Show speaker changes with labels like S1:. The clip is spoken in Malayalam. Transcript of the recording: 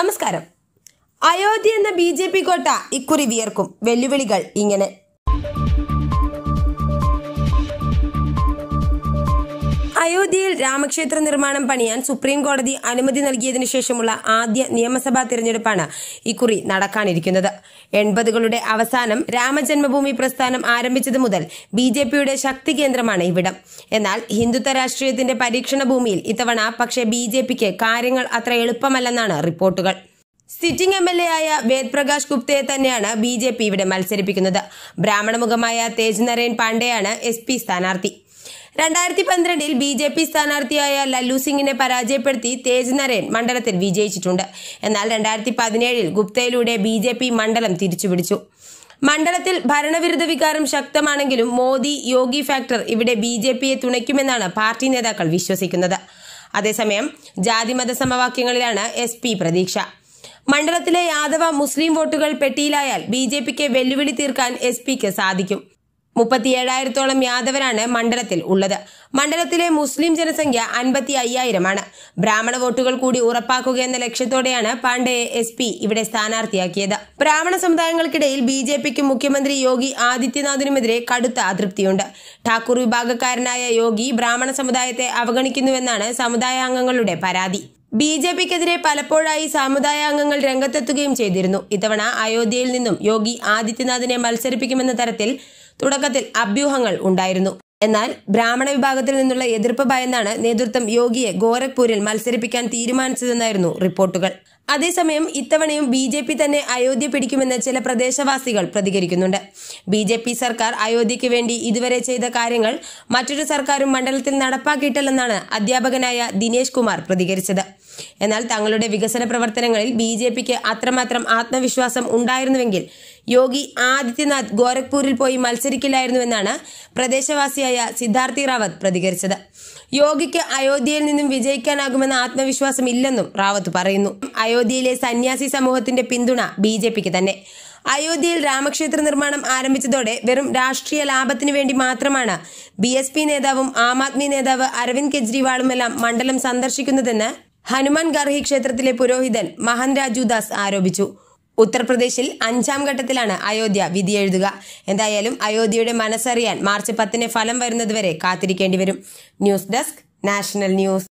S1: നമസ്കാരം അയോധ്യ എന്ന ബി ജെ പി കോട്ട ഇക്കുറി വിയർക്കും വെല്ലുവിളികൾ ഇങ്ങനെ അയോധ്യയിൽ രാമക്ഷേത്ര നിർമ്മാണം പണിയാൻ സുപ്രീം കോടതി അനുമതി നൽകിയതിനു ശേഷമുള്ള ആദ്യ നിയമസഭാ തിരഞ്ഞെടുപ്പാണ് ഇക്കുറി നടക്കാനിരിക്കുന്നത് എൺപതുകളുടെ അവസാനം രാമജന്മഭൂമി പ്രസ്ഥാനം ആരംഭിച്ചത് മുതൽ ബി ജെ പിയുടെ ശക്തി കേന്ദ്രമാണ് ഇവിടം എന്നാൽ ഹിന്ദുത്വ രാഷ്ട്രീയത്തിന്റെ പരീക്ഷണ ഭൂമിയിൽ ഇത്തവണ പക്ഷേ ബി ജെ പിക്ക് കാര്യങ്ങൾ അത്ര എളുപ്പമല്ലെന്നാണ് റിപ്പോർട്ടുകൾ സിറ്റിംഗ് എം എൽ എ ആയ പ്രകാശ് ഗുപ്തയെ തന്നെയാണ് ബി ജെ പി ഇവിടെ മത്സരിപ്പിക്കുന്നത് ബ്രാഹ്മണമുഖമായ തേജ് നരേൻ പാണ്ഡെയാണ് എസ് പി സ്ഥാനാർത്ഥി രണ്ടായിരത്തി പന്ത്രണ്ടിൽ ബി ജെ പി സ്ഥാനാർത്ഥിയായ ലല്ലു സിംഗിനെ പരാജയപ്പെടുത്തി തേജ് നരേൻ മണ്ഡലത്തിൽ വിജയിച്ചിട്ടുണ്ട് എന്നാൽ രണ്ടായിരത്തി പതിനേഴിൽ ഗുപ്തയിലൂടെ ബി ജെ പി മണ്ഡലം തിരിച്ചുപിടിച്ചു മണ്ഡലത്തിൽ ഭരണവിരുദ്ധ വികാരം ശക്തമാണെങ്കിലും മോദി യോഗി ഫാക്ടർ ഇവിടെ ബി ജെ പിയെ തുണയ്ക്കുമെന്നാണ് പാർട്ടി നേതാക്കൾ വിശ്വസിക്കുന്നത് അതേസമയം ജാതിമത സമവാക്യങ്ങളിലാണ് എസ് പി പ്രതീക്ഷ മണ്ഡലത്തിലെ യാദവ മുസ്ലിം വോട്ടുകൾ പെട്ടിയിലായാൽ ബി ജെ പിക്ക് വെല്ലുവിളി തീർക്കാൻ എസ് പിക്ക് സാധിക്കും മുപ്പത്തിയേഴായിരത്തോളം യാദവരാണ് മണ്ഡലത്തിൽ ഉള്ളത് മണ്ഡലത്തിലെ മുസ്ലിം ജനസംഖ്യ അൻപത്തി അയ്യായിരമാണ് ബ്രാഹ്മണ വോട്ടുകൾ കൂടി ഉറപ്പാക്കുക എന്ന ലക്ഷ്യത്തോടെയാണ് പാണ്ഡെയെ എസ് പി ഇവിടെ സ്ഥാനാർത്ഥിയാക്കിയത് ബ്രാഹ്മണ സമുദായങ്ങൾക്കിടയിൽ ബി ജെ പിക്കും മുഖ്യമന്ത്രി യോഗി ആദിത്യനാഥിനുമെതിരെ കടുത്ത അതൃപ്തിയുണ്ട് ഠാക്കൂർ വിഭാഗക്കാരനായ യോഗി ബ്രാഹ്മണ സമുദായത്തെ അവഗണിക്കുന്നുവെന്നാണ് സമുദായാംഗങ്ങളുടെ പരാതി ബി ജെ പിക്കെതിരെ പലപ്പോഴായി സമുദായാംഗങ്ങൾ രംഗത്തെത്തുകയും ചെയ്തിരുന്നു ഇത്തവണ അയോധ്യയിൽ നിന്നും യോഗി ആദിത്യനാഥിനെ മത്സരിപ്പിക്കുമെന്ന തരത്തിൽ തുടക്കത്തിൽ അഭ്യൂഹങ്ങൾ ഉണ്ടായിരുന്നു എന്നാൽ ബ്രാഹ്മണ വിഭാഗത്തിൽ നിന്നുള്ള എതിർപ്പ് ഭയന്നാണ് നേതൃത്വം യോഗിയെ ഗോരഖ്പൂരിൽ മത്സരിപ്പിക്കാൻ തീരുമാനിച്ചതെന്നായിരുന്നു റിപ്പോർട്ടുകൾ അതേസമയം ഇത്തവണയും ബി ജെ പി തന്നെ അയോധ്യ പിടിക്കുമെന്ന് ചില പ്രദേശവാസികൾ പ്രതികരിക്കുന്നുണ്ട് ബി ജെ പി സർക്കാർ അയോധ്യയ്ക്ക് വേണ്ടി ഇതുവരെ ചെയ്ത കാര്യങ്ങൾ മറ്റൊരു സർക്കാരും മണ്ഡലത്തിൽ നടപ്പാക്കിയിട്ടില്ലെന്നാണ് അധ്യാപകനായ ദിനേശ് കുമാർ പ്രതികരിച്ചത് എന്നാൽ തങ്ങളുടെ വികസന പ്രവർത്തനങ്ങളിൽ ബി ജെ പിക്ക് അത്രമാത്രം ആത്മവിശ്വാസം ഉണ്ടായിരുന്നുവെങ്കിൽ യോഗി ആദിത്യനാഥ് ഗോരഖ്പൂരിൽ പോയി മത്സരിക്കില്ലായിരുന്നുവെന്നാണ് പ്രദേശവാസിയായ സിദ്ധാർത്ഥി റാവത്ത് പ്രതികരിച്ചത് യോഗിക്ക് അയോധ്യയിൽ നിന്നും വിജയിക്കാനാകുമെന്ന ആത്മവിശ്വാസം ഇല്ലെന്നും റാവത്ത് പറയുന്നു അയോധ്യയിലെ സന്യാസി സമൂഹത്തിന്റെ പിന്തുണ ബി തന്നെ അയോധ്യയിൽ രാമക്ഷേത്ര നിർമ്മാണം ആരംഭിച്ചതോടെ വെറും രാഷ്ട്രീയ ലാഭത്തിനു വേണ്ടി മാത്രമാണ് ബി നേതാവും ആം ആദ്മി നേതാവ് അരവിന്ദ് കെജ്രിവാളുമെല്ലാം മണ്ഡലം സന്ദർശിക്കുന്നതെന്ന് ഹനുമാൻ ഗർഹി ക്ഷേത്രത്തിലെ പുരോഹിതൻ മഹൻ രാജുദാസ് ആരോപിച്ചു ഉത്തർപ്രദേശിൽ അഞ്ചാം ഘട്ടത്തിലാണ് അയോധ്യ വിധിയെഴുതുക എന്തായാലും അയോധ്യയുടെ മനസ്സറിയാൻ മാർച്ച് പത്തിന് ഫലം വരുന്നതുവരെ കാത്തിരിക്കേണ്ടി വരും ന്യൂസ് ഡെസ്ക് നാഷണൽ ന്യൂസ്